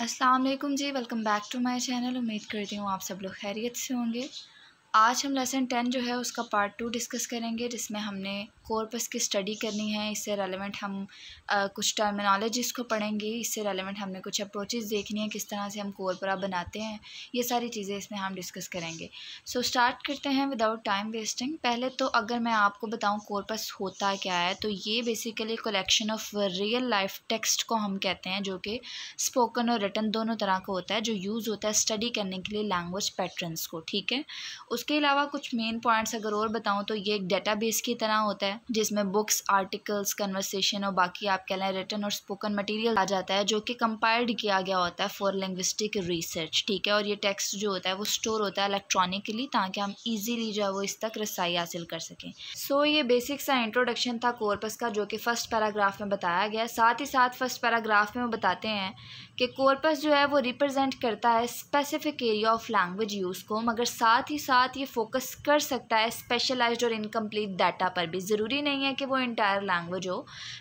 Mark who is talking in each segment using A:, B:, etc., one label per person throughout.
A: Aslam ji welcome back to my channel उम्मीद करती हूँ आप सब लोग खैरियत से होंगे आज हम लेसन टेन जो है उसका पार्ट टू डिस्कस करेंगे जिसमें हमने कोर्पस की स्टडी करनी है इससे रेलेवेंट हम आ, कुछ टर्मिनोलॉजीज़ को पढ़ेंगे इससे रेलेवेंट हमने कुछ अप्रोचेज़ देखनी है किस तरह से हम कोरपरा बनाते हैं ये सारी चीज़ें इसमें हम डिस्कस करेंगे सो so, स्टार्ट करते हैं विदाउट टाइम वेस्टिंग पहले तो अगर मैं आपको बताऊँ कोरपस होता क्या है तो ये basically collection of real life text को हम कहते हैं जो कि स्पोकन और रिटन दोनों तरह का होता है जो यूज़ होता है स्टडी करने के लिए लैंग्वेज पैटर्नस को ठीक है उसके अलावा कुछ मेन पॉइंट्स अगर और बताऊँ तो ये एक डेटा की तरह होता है है जिसमें बुक्स आर्टिकल्स कन्वर्सेशन और बाकी आप कह लें रिटर्न और स्पोकन मटेरियल आ जाता है जो कि कंपायर्ड किया गया होता है फॉर लिंग्विस्टिक रिसर्च ठीक है और ये टेक्स्ट जो होता है वो स्टोर होता है इलेक्ट्रॉनिकली ताकि हम ईजिली जो है वो इस तक रसाई हासिल कर सकें सो so, ये बेसिक सा इंट्रोडक्शन था कॉर्पस का जो कि फ़र्स्ट पैराग्राफ में बताया गया साथ ही साथ फर्स्ट पैराग्राफ में वो बताते हैं कि कॉर्पस जो है वो रिप्रेजेंट करता है specific area of language use को मगर साथ ही साथ ये फोकस कर सकता है स्पेशलाइज्ड और इनकम्प्लीट डाटा पर भी ज़रूर ज़रूरी नहीं है कि वो इंटायर लैंग्वेज हो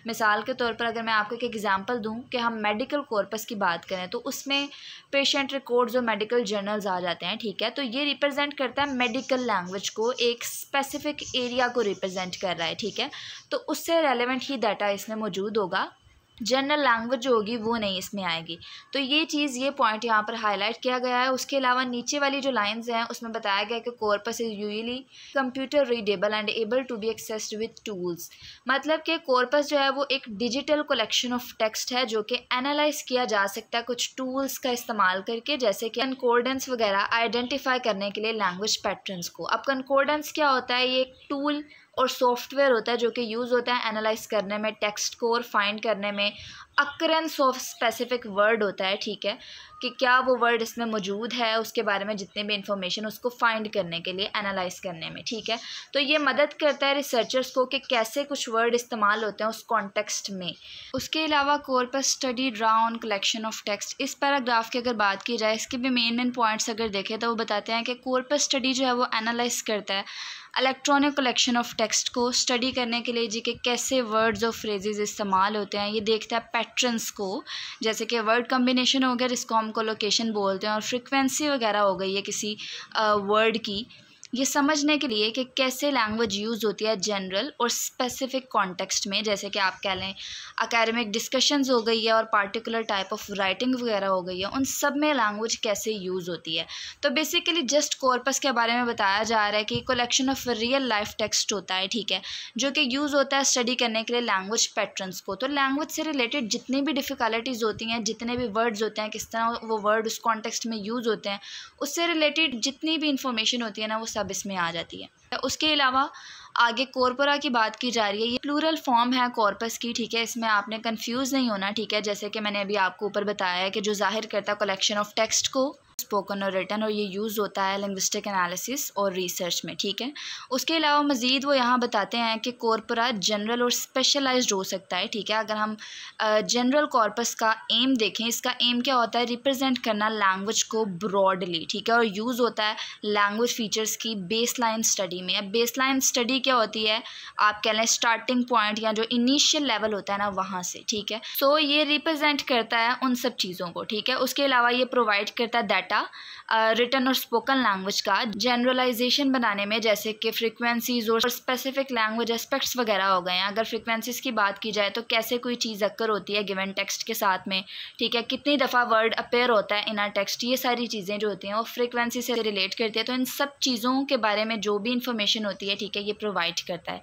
A: मिसाल के तौर पर अगर मैं आपको एक एग्ज़ाम्पल दूँ कि हम मेडिकल कॉर्पस की बात करें तो उसमें पेशेंट रिकॉर्ड्स और मेडिकल जर्नल्स आ जाते हैं ठीक है तो ये रिप्रेजेंट करता है मेडिकल लैंग्वेज को एक स्पेसिफिक एरिया को रिप्रेजेंट कर रहा है ठीक है तो उससे रेलिवेंट ही डाटा इसमें मौजूद होगा जनरल लैंग्वेज होगी वो नहीं इसमें आएगी तो ये चीज़ ये पॉइंट यहाँ पर हाईलाइट किया गया है उसके अलावा नीचे वाली जो लाइंस हैं उसमें बताया गया है कि corpus is usually computer readable and able to be accessed with tools मतलब कि कॉर्पस जो है वो एक डिजिटल कलेक्शन ऑफ टेक्स्ट है जो कि एनालाइज किया जा सकता है कुछ टूल्स का इस्तेमाल करके जैसे कि कन्कॉर्डेंस वगैरह आइडेंटिफाई करने के लिए लैंग्वेज पैटर्नस को अब कन्कॉर्डेंस क्या होता है ये एक टूल और सॉफ्टवेयर होता है जो कि यूज़ होता है एनालाइज करने में टेक्स्ट को और फाइंड करने में अक्रेंस ऑफ स्पेसिफिक वर्ड होता है ठीक है कि क्या वो वर्ड इसमें मौजूद है उसके बारे में जितने भी इंफॉर्मेशन उसको फाइंड करने के लिए एनालाइज करने में ठीक है तो ये मदद करता है रिसर्चर्स को कि कैसे कुछ वर्ड इस्तेमाल होते हैं उस कॉन्टेक्स्ट में उसके अलावा पर study draw on collection of text इस पैराग्राफ की अगर बात की जाए इसके भी मेन मेन पॉइंट्स अगर देखें तो वो बताते हैं कि पर स्टडी जो है वो एनालाइज करता है इलेक्ट्रॉनिक कलेक्शन ऑफ टेक्स्ट को स्टडी करने के लिए जी के कैसे वर्ड्स और फ्रेजेज इस्तेमाल होते हैं ये देखता है पैटर्न्स को जैसे कि वर्ड कम्बिनेशन हो गया जिसको हम को लोकेशन बोलते हैं और फ्रिक्वेंसी वगैरह हो गई है किसी वर्ड uh, की ये समझने के लिए कि कैसे लैंग्वेज यूज़ होती है जनरल और स्पेसिफिक कॉन्टेक्स्ट में जैसे कि आप कह लें अकेडमिक डिस्कशंस हो गई है और पार्टिकुलर टाइप ऑफ राइटिंग वगैरह हो गई है उन सब में लैंग्वेज कैसे यूज़ होती है तो बेसिकली जस्ट कॉर्पस के बारे में बताया जा रहा है कि collection of real life text होता है ठीक है जो कि यूज़ होता है स्टडी करने के लिए लैंग्वेज पैटर्नस को तो लैंग्वेज से रिलेटेड जितनी भी डिफ़िकल्टीज़ होती हैं जितने भी वर्ड्स होते हैं किस तरह वो वर्ड उस कॉन्टेक्स्ट में यूज़ होते हैं उससे रिलेटेड जितनी भी इंफॉर्मेशन होती है ना वो सब सब इसमें आ जाती है उसके अलावा आगे कॉर्पोरा की बात की जा रही है ये प्लूरल फॉर्म है कॉर्पस की ठीक है इसमें आपने कंफ्यूज नहीं होना ठीक है जैसे कि मैंने अभी आपको ऊपर बताया है कि जो जाहिर करता है कलेक्शन ऑफ टेक्स्ट को स्पोकन और रिटर्न और ये यूज़ होता है लिंग्विस्टिक एनालिसिस और रिसर्च में ठीक है उसके अलावा मज़ीद वो यहाँ बताते हैं कि कॉरपोरा जनरल और स्पेशलाइज्ड हो सकता है ठीक है अगर हम जनरल कॉर्पस का एम देखें इसका एम क्या होता है रिप्रेजेंट करना लैंग्वेज को ब्रॉडली ठीक है और यूज़ होता है लैंग्वेज फीचर्स की बेस लाइन स्टडी में अब बेस लाइन स्टडी क्या होती है आप कह लें स्टार्टिंग पॉइंट या जो इनिशियल लेवल होता है ना वहाँ से ठीक है सो so, ये रिप्रजेंट करता है उन सब चीज़ों को ठीक है उसके अलावा ये प्रोवाइड करता है डाटा रिटर्न और स्पोकन लैंग्वेज का जनरलाइजेशन बनाने में जैसे कि फ्रिक्वेंसीज और स्पेसिफिक लैंग्वेज एस्पेक्ट्स वगैरह हो गए हैं अगर फ्रिक्वेंसीज की बात की जाए तो कैसे कोई चीज़ अक्कर होती है गिवन टेक्स्ट के साथ में ठीक है कितनी दफ़ा वर्ड अपेयर होता है इन आर टेक्स्ट ये सारी चीज़ें जो होती हैं वो फ्रिक्वेंसी से रिलेट करती है तो इन सब चीज़ों के बारे में जो भी इंफॉर्मेशन होती है ठीक है ये प्रोवाइड करता है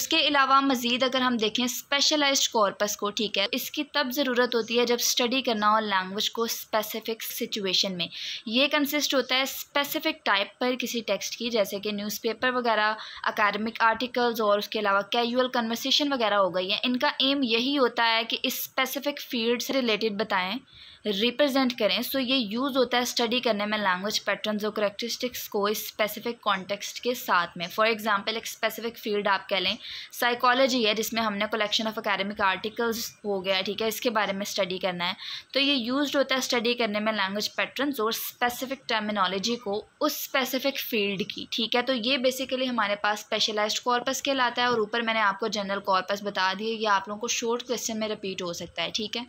A: उसके अलावा मज़ीद अगर हम देखें स्पेशलाइज कॉर्पस को ठीक है इसकी तब ज़रूरत होती है जब स्टडी करना हो लैंग्वेज को स्पेसिफिक सिचुएशन में ये कंसिस्ट होता है स्पेसिफिक टाइप पर किसी टेक्स्ट की जैसे कि न्यूज़पेपर वगैरह अकेडमिक आर्टिकल्स और उसके अलावा कैजुअल कन्वर्सेशन वगैरह हो गई है इनका एम यही होता है कि इस स्पेसिफिक फील्ड से रिलेटेड बताएं रिप्रेजेंट करें सो so ये यूज़ होता है स्टडी करने में लैंग्वेज पैटर्न्स और करेक्टरिस्टिक्स को इस स्पेसिफिक कॉन्टेक्स्ट के साथ में फॉर एग्जांपल एक स्पेसिफिक फील्ड आप कह लें साइकोलॉजी है जिसमें हमने कलेक्शन ऑफ अकेडमिक आर्टिकल्स हो गया ठीक है इसके बारे में स्टडी करना है तो ये यूज होता है स्टडी करने में लैंग्वेज पैटर्न और स्पेसिफिक टर्मिनोलॉजी को उस स्पेसिफिक फील्ड की ठीक है तो ये बेसिकली हमारे पास स्पेशलाइज्ड कॉर्पस लाता है और ऊपर मैंने आपको जनरल कॉर्पस बता दिए ये आप लोगों को शॉर्ट क्वेश्चन में रिपीट हो सकता है ठीक है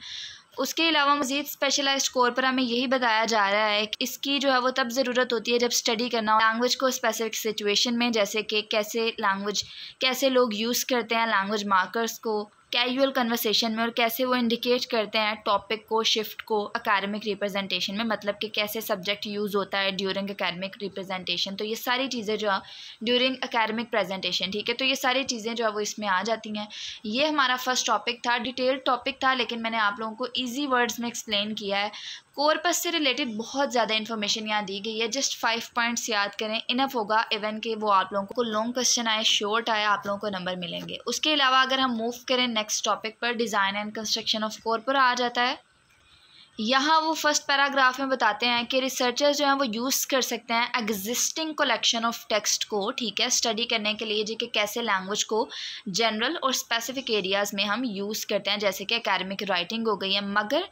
A: उसके अलावा मज़ीद स्पेशलाइज कोर पर हमें यही बताया जा रहा है कि इसकी जो है वो तब ज़रूरत होती है जब स्टडी करना हो लैंग्वेज को स्पेसिफिक सिचुएशन में जैसे कि कैसे लैंग्वेज कैसे लोग यूज़ करते हैं लैंग्वेज मार्कर्स को कैजुअल कन्वर्सेशन में और कैसे वो इंडिकेट करते हैं टॉपिक को शिफ्ट को अकेडमिक रिप्रेजेंटेशन में मतलब कि कैसे सब्जेक्ट यूज़ होता है ड्यूरिंग अकेडमिक रिप्रेजेंटेशन तो ये सारी चीज़ें जो है ड्यूरिंग अकेडमिक प्रेजेंटेशन ठीक है तो ये सारी चीज़ें जो है वो इसमें आ जाती हैं ये हमारा फर्स्ट टॉपिक था डिटेल टॉपिक था लेकिन मैंने आप लोगों को ईजी वर्ड्स में एक्सप्लेन किया है कोरपस से रिलेटेड बहुत ज़्यादा इन्फॉर्मेशन यहाँ दी गई है जस्ट फाइव पॉइंट्स याद करें इनफ होगा इवन के वो आप लोगों को लॉन्ग क्वेश्चन आए शॉर्ट आए आप लोगों को नंबर मिलेंगे उसके अलावा अगर हम मूव करें नेक्स्ट टॉपिक पर design and construction of corpora आ जाता है यहाँ वो फर्स्ट पैराग्राफ में बताते हैं कि रिसर्चर्स जो हैं वो यूज़ कर सकते हैं एग्जिस्टिंग कलेक्शन ऑफ टेक्स्ट को ठीक है स्टडी करने के लिए जी कि कैसे लैंग्वेज को जनरल और स्पेसिफिक एरियाज़ में हम यूज़ करते हैं जैसे कि अकेडमिक राइटिंग हो गई है मगर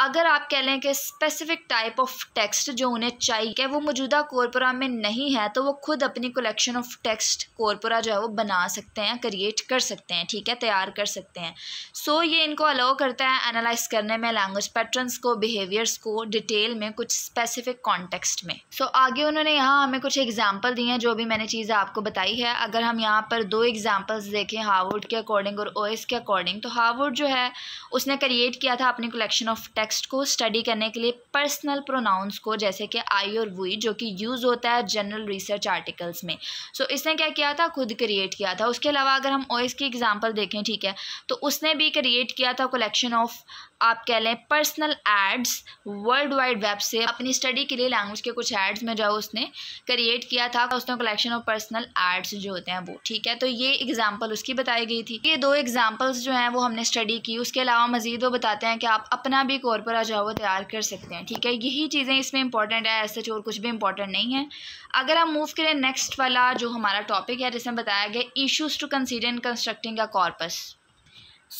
A: अगर आप कह लें कि स्पेसिफिक टाइप ऑफ टेक्स्ट जो उन्हें चाहिए वो मौजूदा कोरपोरा में नहीं है तो वो खुद अपनी कलेक्शन ऑफ टेक्स्ट कोरपोरा जो है वो बना सकते हैं क्रिएट कर सकते हैं ठीक है तैयार कर सकते हैं सो so, ये इनको अलाउ करता है एनालाइज करने में लैंग्वेज पैटर्न्स को बिहेवियर्स को डिटेल में कुछ स्पेसिफिक कॉन्टेक्स्ट में सो so, आगे उन्होंने यहाँ हमें कुछ एग्जाम्पल दिए हैं जो भी मैंने चीज़ आपको बताई है अगर हम यहाँ पर दो एग्जाम्पल्स देखें हार्वर्ड के अकॉर्डिंग और ओ के अकॉर्डिंग तो हार्वर्ड जो है उसने क्रिएट किया था अपनी कलेक्शन ऑफ टेक्स्ट टेक्स्ट को स्टडी करने के लिए पर्सनल प्रोनाउंस को जैसे कि आई और वुई जो कि यूज़ होता है जनरल रिसर्च आर्टिकल्स में सो so, इसने क्या किया था खुद क्रिएट किया था उसके अलावा अगर हम ओएस की एग्जांपल देखें ठीक है तो उसने भी क्रिएट किया था कलेक्शन ऑफ आप कह लें personal ads world wide web से अपनी स्टडी के लिए लैंग्वेज के कुछ एड्स में जो उसने क्रिएट किया था तो उसने कलेक्शन ऑफ पर्सनल एड्स जो होते हैं वो ठीक है तो ये एग्जांपल उसकी बताई गई थी ये दो एग्जांपल्स जो हैं वो हमने स्टडी की उसके अलावा मजीद वो बताते हैं कि आप अपना भी कोर्स तौर पर आज वो तैयार कर सकते हैं ठीक है यही चीज़ें इसमें इंपॉर्टेंट है ऐसे और कुछ भी इंपॉर्टेंट नहीं है अगर हम मूव करें नेक्स्ट वाला जो हमारा टॉपिक है जिसमें बताया गया issues to consider in constructing a corpus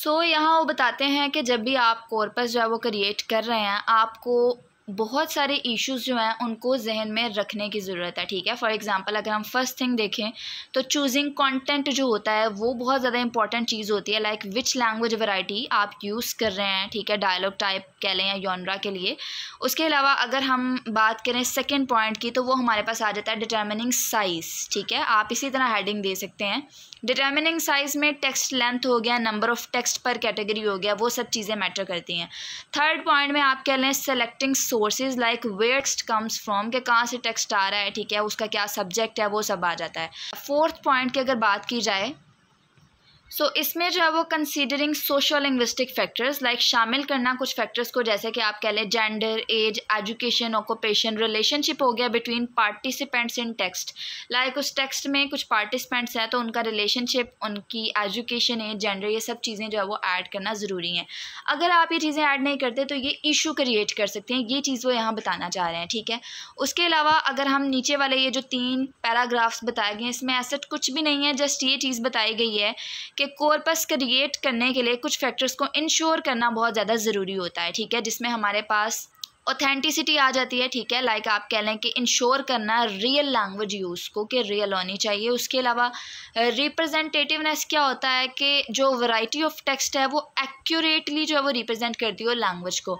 A: so so, यहाँ वो बताते हैं कि जब भी आप कॉर्पस जो है वो क्रिएट कर रहे हैं आपको बहुत सारे इश्यूज जो हैं उनको जहन में रखने की ज़रूरत है ठीक है फॉर एग्जांपल अगर हम फर्स्ट थिंग देखें तो चूजिंग कंटेंट जो होता है वो बहुत ज़्यादा इंपॉर्टेंट चीज़ होती है लाइक विच लैंग्वेज वैरायटी आप यूज़ कर रहे हैं ठीक है डायलॉग टाइप कह लें या योनरा के लिए उसके अलावा अगर हम बात करें सेकेंड पॉइंट की तो वो हमारे पास आ जाता है डिटर्मिनिंग साइज़ ठीक है आप इसी तरह हेडिंग दे सकते हैं डिटर्मिनिंग साइज़ में टेक्स्ट लेंथ हो गया नंबर ऑफ टेक्स्ट पर कैटेगरी हो गया वो सब चीज़ें मैटर करती हैं थर्ड पॉइंट में आप कह लें selecting sources like weights comes from के कहाँ से टेक्स्ट आ रहा है ठीक है उसका क्या सब्जेक्ट है वो सब आ जाता है फोर्थ पॉइंट की अगर बात की जाए सो so, इसमें जो है वो considering social linguistic factors like शामिल करना कुछ फैक्टर्स को जैसे कि आप कह लें gender age education occupation relationship हो गया between participants in text like उस टेक्स्ट में कुछ पार्टिसिपेंट्स हैं तो उनका रिलेशनशिप उनकी एजुकेशन एज जेंडर ये सब चीज़ें जो है वो ऐड करना ज़रूरी हैं अगर आप ये चीज़ें ऐड नहीं करते तो ये इशू क्रिएट कर सकते हैं ये चीज़ वो यहाँ बताना चाह रहे हैं ठीक है उसके अलावा अगर हम नीचे वाले ये जो तीन पैराग्राफ्स बताए गए इसमें ऐसा कुछ भी नहीं है जस्ट ये चीज़ बताई गई है के कोरपस क्रिएट करने के लिए कुछ फैक्टर्स को इंश्योर करना बहुत ज़्यादा ज़रूरी होता है ठीक है जिसमें हमारे पास ऑथेंटिसिटी आ जाती है ठीक है लाइक आप कह लें कि इंश्योर करना रियल लैंग्वेज यूज़ को कि रियल होनी चाहिए उसके अलावा रिप्रेजेंटेटिवनेस क्या होता है कि जो वैरायटी ऑफ टेक्स्ट है वो एक्यूरेटली जो है वो रिप्रेजेंट करती हो लैंग्वेज को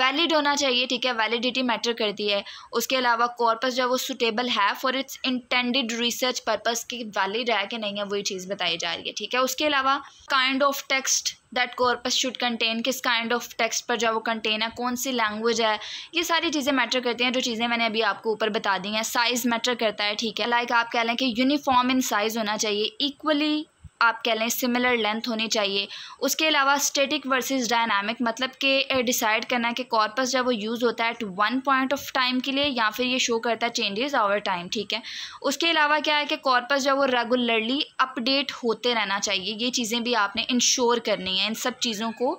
A: वैलिड होना चाहिए ठीक है वैलिडिटी मैटर करती है उसके अलावा कॉर्पस जो है वो सुटेबल है for its intended research purpose की वैलिड है कि नहीं है वही चीज़ बताई जा रही है ठीक है उसके अलावा kind of text that corpus should contain किस काइंड ऑफ टेक्स्ट पर जो वो कंटेन है कौन सी लैंग्वेज है ये सारी चीज़ें मैटर करती हैं जो चीज़ें मैंने अभी आपको ऊपर बता दी हैं साइज़ मैटर करता है ठीक है लाइक like आप कह लें कि यूनिफॉर्म इन साइज़ होना चाहिए इक्वली आप कह लें सिमिलर लेंथ होनी चाहिए उसके अलावा स्टेटिक वर्सेस डायनामिक मतलब कि डिसाइड करना है कि कॉर्पस जब वो यूज़ होता है at one point of time के लिए या फिर ये शो करता है चेंजेस ओवर टाइम ठीक है उसके अलावा क्या है कि कॉर्पस जब वो रेगुलरली अपडेट होते रहना चाहिए ये चीज़ें भी आपने इंश्योर करनी है इन सब चीज़ों को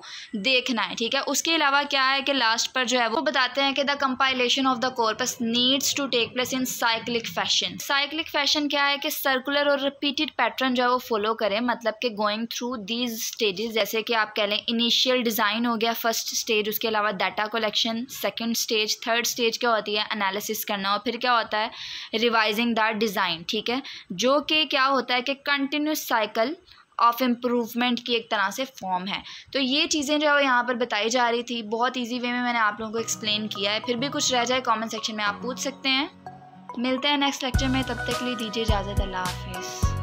A: देखना है ठीक है उसके अलावा क्या है कि लास्ट पर जो है वो बताते हैं कि the compilation of the corpus needs to take place in cyclic fashion cyclic fashion क्या है कि सर्कुलर और रिपीटेड पैटर्न जो है वो फॉलो करें रहे हैं मतलब कि गोइंग थ्रू दीज स्टेजेस जैसे कि आप कह लें इनिशियल डिज़ाइन हो गया फर्स्ट स्टेज उसके अलावा data collection second stage third stage क्या होती है एनालिसिस करना और फिर क्या होता है रिवाइजिंग द डिज़ाइन ठीक है जो कि क्या होता है कि कंटिन्यूस साइकिल ऑफ इम्प्रूवमेंट की एक तरह से फॉर्म है तो ये चीज़ें जो यहाँ पर बताई जा रही थी बहुत ईजी वे में मैंने आप लोगों को एक्सप्लेन किया है फिर भी कुछ रह जाए कॉमेंट सेक्शन में आप पूछ सकते हैं मिलते हैं नेक्स्ट लेक्चर में तब तक के लिए दीजिए इजाज़त अल्लाह हाफिज़